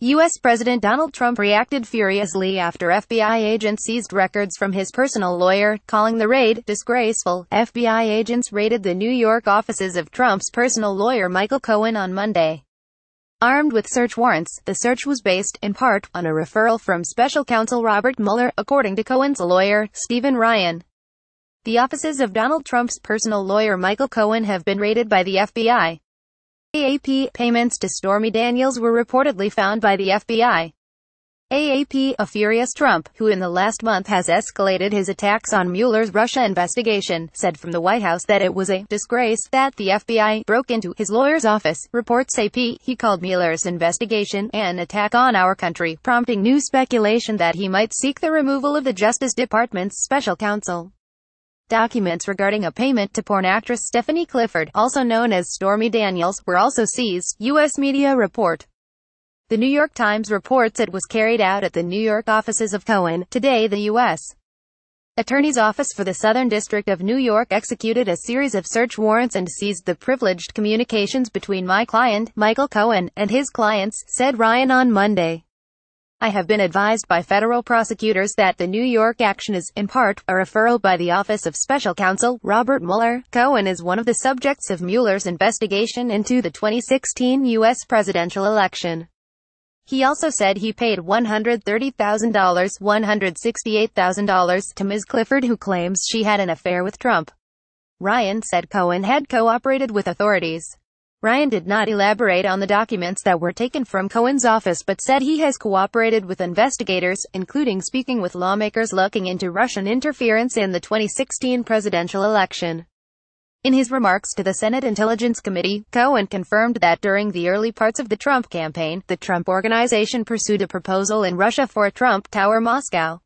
U.S. President Donald Trump reacted furiously after FBI agents seized records from his personal lawyer, calling the raid disgraceful. FBI agents raided the New York offices of Trump's personal lawyer Michael Cohen on Monday. Armed with search warrants, the search was based, in part, on a referral from special counsel Robert Mueller, according to Cohen's lawyer, Stephen Ryan. The offices of Donald Trump's personal lawyer Michael Cohen have been raided by the FBI. AAP payments to Stormy Daniels were reportedly found by the FBI. AAP, a furious Trump, who in the last month has escalated his attacks on Mueller's Russia investigation, said from the White House that it was a disgrace that the FBI broke into his lawyer's office, reports AP. He called Mueller's investigation an attack on our country, prompting new speculation that he might seek the removal of the Justice Department's special counsel. Documents regarding a payment to porn actress Stephanie Clifford, also known as Stormy Daniels, were also seized, U.S. media report. The New York Times reports it was carried out at the New York offices of Cohen. Today the U.S. Attorney's Office for the Southern District of New York executed a series of search warrants and seized the privileged communications between my client, Michael Cohen, and his clients, said Ryan on Monday. I have been advised by federal prosecutors that the New York action is, in part, a referral by the Office of Special Counsel, Robert Mueller. Cohen is one of the subjects of Mueller's investigation into the 2016 U.S. presidential election. He also said he paid $130,000, $168,000 to Ms. Clifford who claims she had an affair with Trump. Ryan said Cohen had cooperated with authorities. Ryan did not elaborate on the documents that were taken from Cohen's office but said he has cooperated with investigators, including speaking with lawmakers looking into Russian interference in the 2016 presidential election. In his remarks to the Senate Intelligence Committee, Cohen confirmed that during the early parts of the Trump campaign, the Trump organization pursued a proposal in Russia for a Trump Tower Moscow.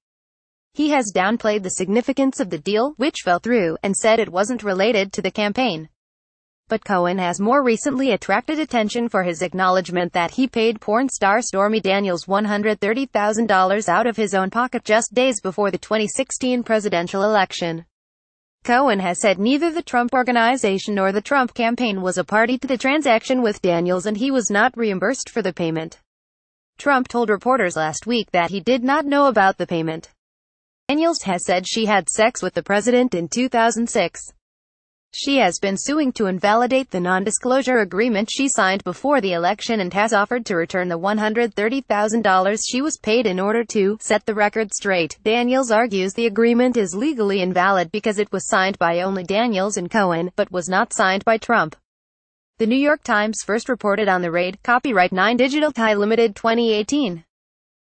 He has downplayed the significance of the deal, which fell through, and said it wasn't related to the campaign but Cohen has more recently attracted attention for his acknowledgement that he paid porn star Stormy Daniels $130,000 out of his own pocket just days before the 2016 presidential election. Cohen has said neither the Trump Organization nor the Trump campaign was a party to the transaction with Daniels and he was not reimbursed for the payment. Trump told reporters last week that he did not know about the payment. Daniels has said she had sex with the president in 2006. She has been suing to invalidate the non-disclosure agreement she signed before the election and has offered to return the $130,000 she was paid in order to set the record straight. Daniels argues the agreement is legally invalid because it was signed by only Daniels and Cohen, but was not signed by Trump. The New York Times first reported on the raid, copyright 9 Digital Tie Limited 2018.